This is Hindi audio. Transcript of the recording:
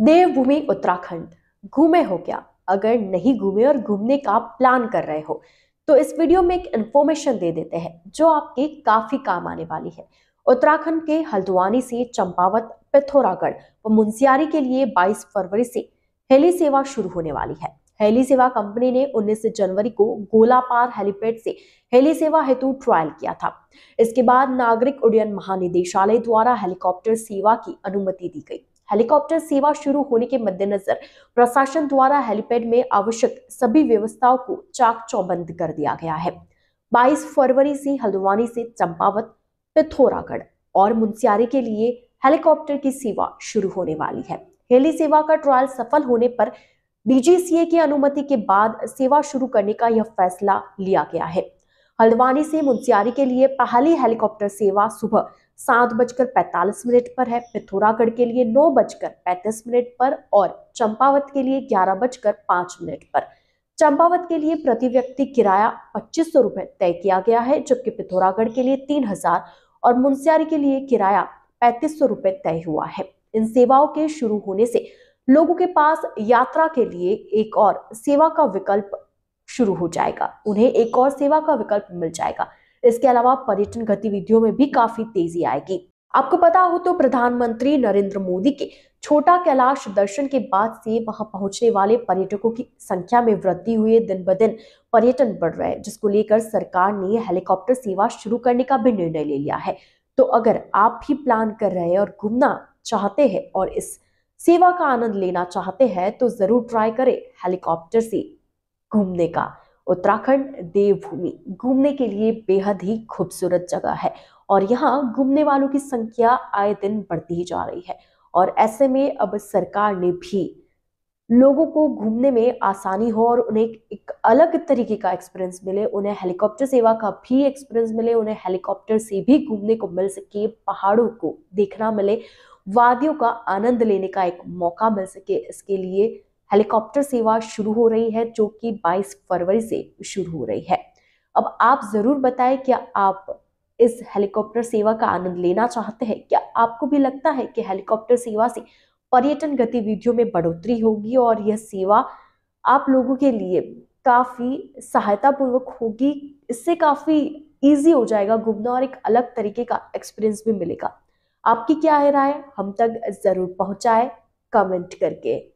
देवभूमि उत्तराखंड घूमे हो क्या अगर नहीं घूमे और घूमने का प्लान कर रहे हो तो इस वीडियो में एक इन्फॉर्मेशन दे देते हैं जो आपके काफी काम आने वाली है उत्तराखंड के हल्द्वानी से चंपावत पिथौरागढ़ व मुंसियारी के लिए 22 फरवरी से हेली सेवा शुरू होने वाली है हेली सेवा कंपनी ने 19 जनवरी को गोलापार हेलीपैड से हेली सेवा हेतु ट्रायल किया था इसके बाद नागरिक उड्डयन महानिदेशालय द्वारा हेलीकॉप्टर सेवा की अनुमति दी गई हेलीकॉप्टर सेवा शुरू होने के मद्देनजर प्रशासन द्वारा हेलीपैड में आवश्यक सभी व्यवस्थाओं को चाक चौबंद कर दिया गया है 22 फरवरी से हल्द्वानी से चंपावत पिथौरागढ़ और मुंसियारी के लिए हेलीकॉप्टर की सेवा शुरू होने वाली है हेली सेवा का ट्रायल सफल होने पर डीजीसीए की अनुमति के बाद सेवा शुरू करने का यह फैसला लिया गया है हल्द्वानी से मुंसियारी के लिए पहली हेलीकॉप्टर सेवा सुबह सात बजकर पैंतालीस मिनट पर है पिथौरागढ़ के लिए नौ बजकर पैंतीस मिनट पर और चंपावत के लिए ग्यारह बजकर पांच मिनट पर चंपावत के लिए प्रति व्यक्ति किराया पच्चीस सौ रुपए तय किया गया है जबकि पिथौरागढ़ के लिए तीन हजार और मुंसियारी के लिए किराया पैंतीस सौ रुपए तय हुआ है इन सेवाओं के शुरू होने से लोगों के पास यात्रा के लिए एक और सेवा का विकल्प शुरू हो जाएगा उन्हें एक और सेवा का विकल्प मिल जाएगा इसके अलावा पर्यटन गतिविधियों में भी काफी तेजी आएगी आपको पता हो तो प्रधानमंत्री नरेंद्र मोदी के छोटा कैलाश दर्शन के बाद से वहां पहुंचने वाले पर्यटकों की संख्या में वृद्धि हुई दिन ब दिन पर्यटन बढ़ रहा है जिसको लेकर सरकार ने हेलीकॉप्टर सेवा शुरू करने का भी निर्णय ले लिया है तो अगर आप भी प्लान कर रहे हैं और घूमना चाहते हैं और इस सेवा का आनंद लेना चाहते हैं तो जरूर ट्राई करें हेलीकॉप्टर से घूमने का उत्तराखंड देवभूमि घूमने के लिए बेहद ही खूबसूरत जगह है और यहाँ घूमने वालों की संख्या आए दिन बढ़ती ही जा रही है और ऐसे में अब सरकार ने भी लोगों को घूमने में आसानी हो और उन्हें एक, एक अलग तरीके का एक्सपीरियंस मिले उन्हें हेलीकॉप्टर सेवा का भी एक्सपीरियंस मिले उन्हें हेलीकॉप्टर से भी घूमने को मिल सके पहाड़ों को देखना मिले वादियों का आनंद लेने का एक मौका मिल सके इसके लिए हेलीकॉप्टर सेवा शुरू हो रही है जो कि 22 फरवरी से शुरू हो रही है अब आप ज़रूर बताएं क्या आप इस हेलीकॉप्टर सेवा का आनंद लेना चाहते हैं क्या आपको भी लगता है कि हेलीकॉप्टर सेवा से पर्यटन गतिविधियों में बढ़ोतरी होगी और यह सेवा आप लोगों के लिए काफ़ी सहायतापूर्वक होगी इससे काफ़ी ईजी हो जाएगा घूमना और एक अलग तरीके का एक्सपीरियंस भी मिलेगा आपकी क्या है राय हम तक ज़रूर पहुंचाए कमेंट करके